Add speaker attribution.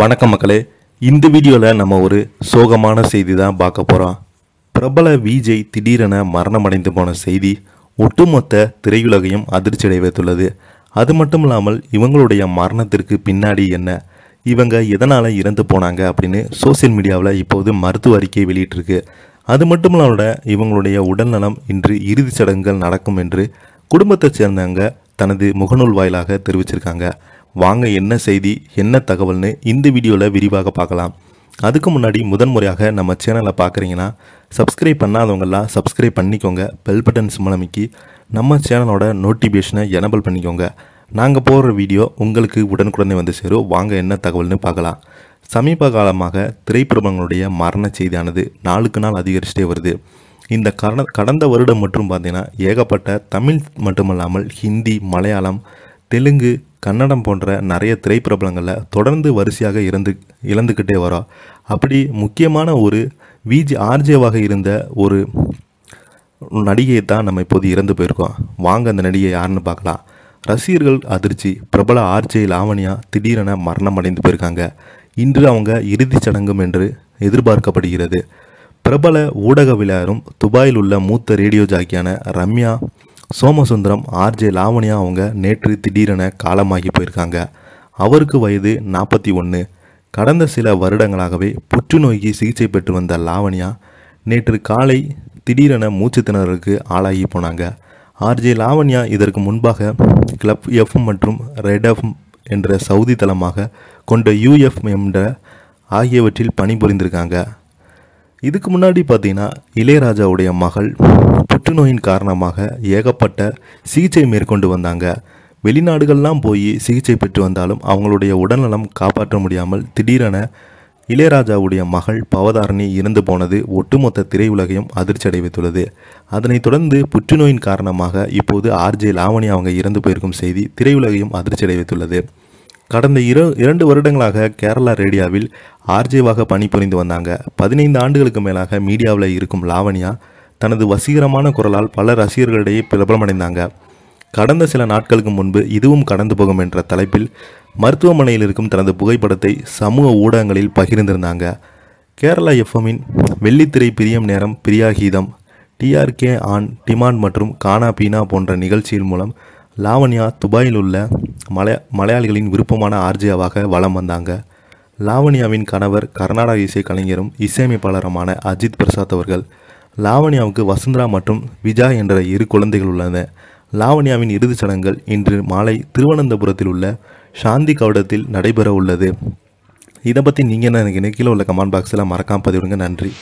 Speaker 1: வணக்கம் மக்களே இந்த வீடியோவில் நம்ம ஒரு சோகமான செய்தி தான் பார்க்க போகிறோம் பிரபல விஜய் திடீரென மரணமடைந்து போன செய்தி ஒட்டுமொத்த திரையுலகையும் அதிர்ச்சியடை வைத்துள்ளது அது மட்டும் இல்லாமல் இவங்களுடைய மரணத்திற்கு பின்னாடி என்ன இவங்க எதனால் இறந்து போனாங்க அப்படின்னு சோசியல் மீடியாவில் இப்போது மருத்துவ அறிக்கை வெளியிட்டிருக்கு அது மட்டும் இல்லாமல் இவங்களுடைய உடல்நலம் இன்று இறுதிச் சடங்குகள் நடக்கும் என்று குடும்பத்தைச் சேர்ந்தவங்க தனது முகநூல் வாயிலாக தெரிவிச்சிருக்காங்க வாங்க என்ன செய்தி என்ன தகவல்னு இந்த வீடியோவில் விரிவாக பார்க்கலாம் அதுக்கு முன்னாடி முதன்முறையாக நம்ம சேனலை பார்க்குறீங்கன்னா சப்ஸ்கிரைப் பண்ணாதவங்கெல்லாம் சப்ஸ்கிரைப் பண்ணிக்கோங்க பெல் பட்டன்ஸ் மூலமிக்கி நம்ம சேனலோட நோட்டிஃபிகேஷனை எனபிள் பண்ணிக்கோங்க நாங்கள் போடுற வீடியோ உங்களுக்கு உடனுக்குடனே வந்து சேரும் வாங்க என்ன தகவல்னு பார்க்கலாம் சமீப காலமாக திரைப்படங்களுடைய மரண செய்தியானது நாளுக்கு நாள் அதிகரிச்சுட்டே வருது இந்த கடந்த கடந்த வருடம் மட்டும் பார்த்திங்கன்னா ஏகப்பட்ட தமிழ் மட்டுமல்லாமல் ஹிந்தி மலையாளம் தெலுங்கு கன்னடம் போன்ற நிறைய திரைப்பிரபலங்களில் தொடர்ந்து வரிசையாக இறந்து இழந்துக்கிட்டே வரா அப்படி முக்கியமான ஒரு விஜி ஆர்ஜேவாக இருந்த ஒரு நடிகையை தான் நம்ம இப்போது இறந்து போயிருக்கோம் வாங்க அந்த நடிகை யாருன்னு பார்க்கலாம் ரசிகர்கள் அதிர்ச்சி பிரபல ஆர்ஜே லாவணியா திடீரென மரணம் அடைந்து போயிருக்காங்க இன்று அவங்க இறுதிச் சடங்கும் என்று எதிர்பார்க்கப்படுகிறது பிரபல ஊடகவியலாரும் துபாயில் உள்ள மூத்த ரேடியோ ஜாக்கியான ரம்யா சோமசுந்தரம் ஆர்ஜே லாவணியா அவங்க நேற்று திடீரென காலமாகி போயிருக்காங்க அவருக்கு வயது நாற்பத்தி ஒன்று கடந்த சில வருடங்களாகவே புற்றுநோய்க்கு சிகிச்சை பெற்று வந்த லாவணியா நேற்று காலை திடீரென மூச்சுத்திணறலுக்கு ஆளாகி போனாங்க ஆர்ஜே லாவண்யா இதற்கு முன்பாக கிளப் எஃப் மற்றும் ரெட் எஃப் என்ற சவுதி தளமாக கொண்ட யூஎஃப் என்ற ஆகியவற்றில் பணிபுரிந்திருக்காங்க இதுக்கு முன்னாடி பார்த்தீங்கன்னா இளையராஜாவுடைய மகள் புற்றுநோயின் காரணமாக ஏகப்பட்ட சிகிச்சை மேற்கொண்டு வந்தாங்க வெளிநாடுகள்லாம் போய் சிகிச்சை பெற்று வந்தாலும் அவங்களுடைய உடல்நலம் காப்பாற்ற முடியாமல் திடீரென இளையராஜாவுடைய மகள் பவதாரணி இறந்து போனது ஒட்டுமொத்த திரையுலகையும் அதிர்ச்சி அடைவித்துள்ளது அதனைத் தொடர்ந்து புற்றுநோயின் காரணமாக இப்போது ஆர்ஜே லாவணி அவங்க இறந்து போயிருக்கும் செய்தி திரையுலகையும் அதிர்ச்சி அடைவித்துள்ளது கடந்த இரு இரண்டு வருடங்களாக கேரளா ரேடியாவில் ஆர்ஜேவாக பணிபுரிந்து வந்தாங்க பதினைந்து ஆண்டுகளுக்கு மேலாக மீடியாவில் இருக்கும் லாவணியா தனது வசீகரமான குரலால் பல ரசிகர்களிடையே பிரபலமடைந்தாங்க கடந்த சில நாட்களுக்கு முன்பு இதுவும் கடந்து போகும் என்ற தலைப்பில் மருத்துவமனையில் இருக்கும் தனது புகைப்படத்தை சமூக ஊடகங்களில் பகிர்ந்திருந்தாங்க கேரளா எஃப்எம்மின் வெள்ளித்திரை பிரியம் நேரம் பிரியாகீதம் டிஆர்கே ஆன் டிமாண்ட் மற்றும் கானா பீனா போன்ற நிகழ்ச்சியின் மூலம் லாவண்யா துபாயில் உள்ள மலைய மலையாளிகளின் விருப்பமான ஆர்ஜியாவாக வலம் வந்தாங்க லாவண்யாவின் கணவர் கர்நாடக இசை கலைஞரும் இசையமைப்பாளருமான அஜித் பிரசாத் அவர்கள் லாவண்யாவுக்கு வசுந்தரா மற்றும் விஜா என்ற இரு குழந்தைகள் உள்ளன லாவண்யாவின் இறுதிச் சடங்குகள் இன்று மாலை திருவனந்தபுரத்தில் உள்ள சாந்தி கவுடத்தில் நடைபெற உள்ளது இதை பற்றி நீங்கள் என்ன எனக்கு கீழே உள்ள கமெண்ட் பாக்ஸில் மறக்காமல் பதிவிடுங்க நன்றி